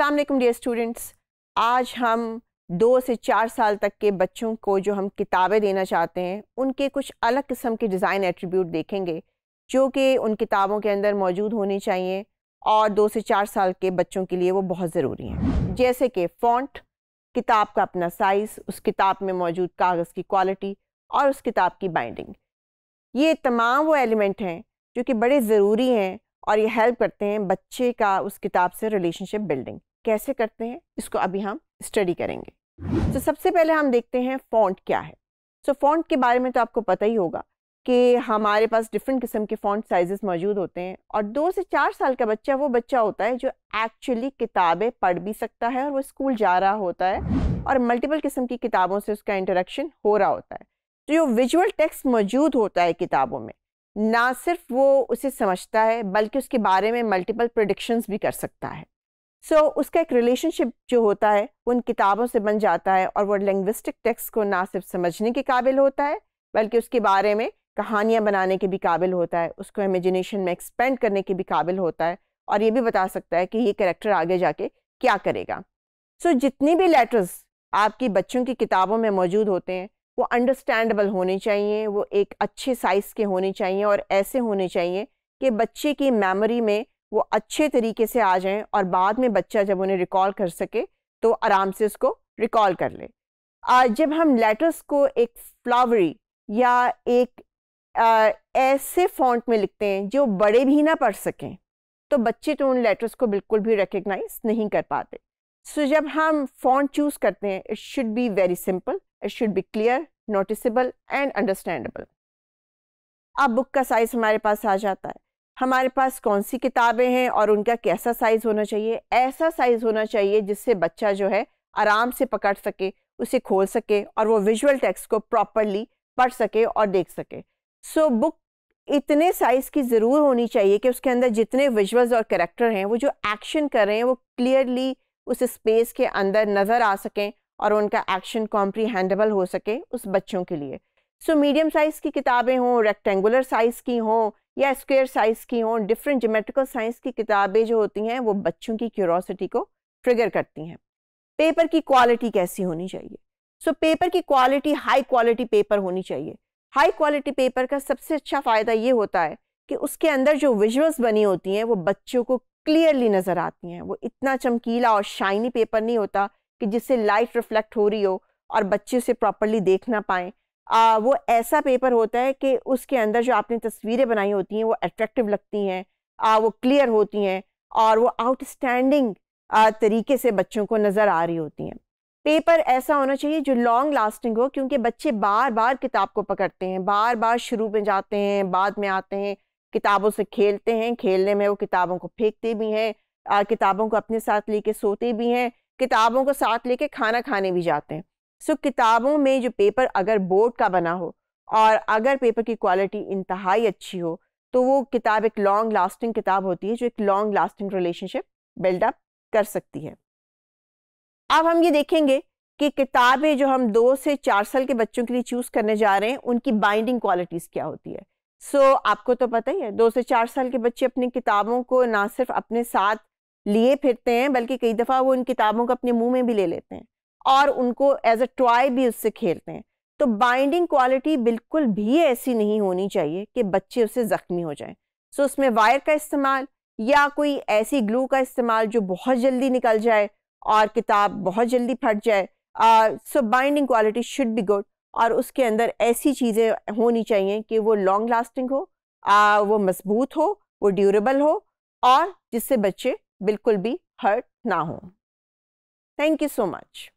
अस्सलाम वालेकुम dear students आज हम दो से चार साल तक के बच्चों को जो हम किताबें देना चाहते हैं उनके कुछ अलग किस्म के डिज़ाइन एट्रीब्यूट देखेंगे जो कि उन किताबों के अंदर मौजूद होने चाहिए और दो से चार साल के बच्चों के लिए वो बहुत ज़रूरी हैं जैसे कि फ़ॉन्ट किताब का अपना साइज़ उस किताब में मौजूद कागज़ की क्वालिटी और उस किताब की बाइंडिंग ये तमाम वो एलिमेंट हैं जो कि बड़े ज़रूरी हैं और ये हेल्प करते हैं बच्चे का उस किताब से रिलेशनशिप बिल्डिंग कैसे करते हैं इसको अभी हम स्टडी करेंगे तो so, सबसे पहले हम देखते हैं फॉन्ट क्या है सो so, फॉन्ट के बारे में तो आपको पता ही होगा कि हमारे पास डिफरेंट किस्म के फॉन्ट साइजेस मौजूद होते हैं और दो से चार साल का बच्चा वो बच्चा होता है जो एक्चुअली किताबें पढ़ भी सकता है और वो स्कूल जा रहा होता है और मल्टीपल किस्म की किताबों से उसका इंटरेक्शन हो रहा होता है तो जो विजुअल टेक्स्ट मौजूद होता है किताबों में ना सिर्फ वो उसे समझता है बल्कि उसके बारे में मल्टीपल प्रोडिक्शंस भी कर सकता है सो so, उसका एक रिलेशनशिप जो होता है उन किताबों से बन जाता है और वो लैंग्विस्टिक टेक्स्ट को ना सिर्फ समझने के काबिल होता है बल्कि उसके बारे में कहानियाँ बनाने के भी काबिल होता है उसको इमेजिनेशन में एक्सपेंड करने के भी काबिल होता है और ये भी बता सकता है कि ये करेक्टर आगे जाके क्या करेगा सो so, जितनी भी लेटर्स आपकी बच्चों की किताबों में मौजूद होते हैं वो अंडरस्टैंडबल होने चाहिए वो एक अच्छे साइज़ के होने चाहिए और ऐसे होने चाहिए कि बच्चे की मेमोरी में वो अच्छे तरीके से आ जाएं और बाद में बच्चा जब उन्हें रिकॉल कर सके तो आराम से उसको रिकॉल कर ले आ, जब हम लेटर्स को एक फ्लावरी या एक आ, ऐसे फॉन्ट में लिखते हैं जो बड़े भी ना पढ़ सकें तो बच्चे तो उन लेटर्स को बिल्कुल भी रिकग्नाइज नहीं कर पाते सो so, जब हम फॉन्ट चूज़ करते हैं it should be very simple it should be clear noticeable and understandable अब बुक का साइज़ हमारे पास आ जाता है हमारे पास कौन सी किताबें हैं और उनका कैसा साइज़ होना चाहिए ऐसा साइज़ होना चाहिए जिससे बच्चा जो है आराम से पकड़ सके उसे खोल सके और वो विजुअल टेक्स्ट को प्रॉपरली पढ़ सके और देख सके सो so, बुक इतने साइज़ की ज़रूर होनी चाहिए कि उसके अंदर जितने विजुअल्स और करेक्टर हैं वो जो एक्शन कर रहे हैं वो क्लियरली उस स्पेस के अंदर नज़र आ सकें और उनका एक्शन कॉम्प्रीहेंडेबल हो सके उस बच्चों के लिए सो मीडियम साइज़ की किताबें हों रेक्टेंगुलर साइज़ की हों या स्क्वेयर साइज़ की हों डिफरेंट जोमेट्रिकल साइंस की किताबें जो होती हैं वो बच्चों की क्यूरोसिटी को ट्रिगर करती हैं पेपर की क्वालिटी कैसी होनी चाहिए सो so, पेपर की क्वालिटी हाई क्वालिटी पेपर होनी चाहिए हाई क्वालिटी पेपर का सबसे अच्छा फ़ायदा ये होता है कि उसके अंदर जो विजुअल्स बनी होती हैं वो बच्चों को क्लियरली नज़र आती हैं वो इतना चमकीला और शाइनी पेपर नहीं होता कि जिससे लाइट रिफ्लेक्ट हो रही हो और बच्चे उसे प्रॉपरली देख ना पाएँ आ, वो ऐसा पेपर होता है कि उसके अंदर जो आपने तस्वीरें बनाई होती हैं वो अट्रैक्टिव लगती हैं वो क्लियर होती हैं और वो आउटस्टैंडिंग तरीके से बच्चों को नज़र आ रही होती हैं पेपर ऐसा होना चाहिए जो लॉन्ग लास्टिंग हो क्योंकि बच्चे बार बार किताब को पकड़ते हैं बार बार शुरू में जाते हैं बाद में आते हैं किताबों से खेलते हैं खेलने में वो किताबों को फेंकते भी हैं किताबों को अपने साथ लेके सोते भी हैं किताबों को साथ लेके खाना खाने भी जाते हैं सो किताबों में जो पेपर अगर बोर्ड का बना हो और अगर पेपर की क्वालिटी इंतहाई अच्छी हो तो वो किताब एक लॉन्ग लास्टिंग किताब होती है जो एक लॉन्ग लास्टिंग रिलेशनशिप बिल्डअप कर सकती है अब हम ये देखेंगे कि किताबें जो हम दो से चार साल के बच्चों के लिए चूज़ करने जा रहे हैं उनकी बाइंडिंग क्वालिटीज़ क्या होती है सो so, आपको तो पता ही है दो से चार साल के बच्चे अपनी किताबों को ना सिर्फ अपने साथ लिए फिरते हैं बल्कि कई दफ़ा वो इन किताबों को अपने मुंह में भी ले लेते हैं और उनको एज अ टॉय भी उससे खेलते हैं तो बाइंडिंग क्वालिटी बिल्कुल भी ऐसी नहीं होनी चाहिए कि बच्चे उससे ज़ख्मी हो जाएं सो उसमें वायर का इस्तेमाल या कोई ऐसी ग्लू का इस्तेमाल जो बहुत जल्दी निकल जाए और किताब बहुत जल्दी फट जाए so binding quality should be good और उसके अंदर ऐसी चीज़ें होनी चाहिए कि वो लॉन्ग लास्टिंग हो आ, वो मजबूत हो वो ड्यूरेबल हो और जिससे बच्चे बिल्कुल भी हर्ट ना हो थैंक यू सो मच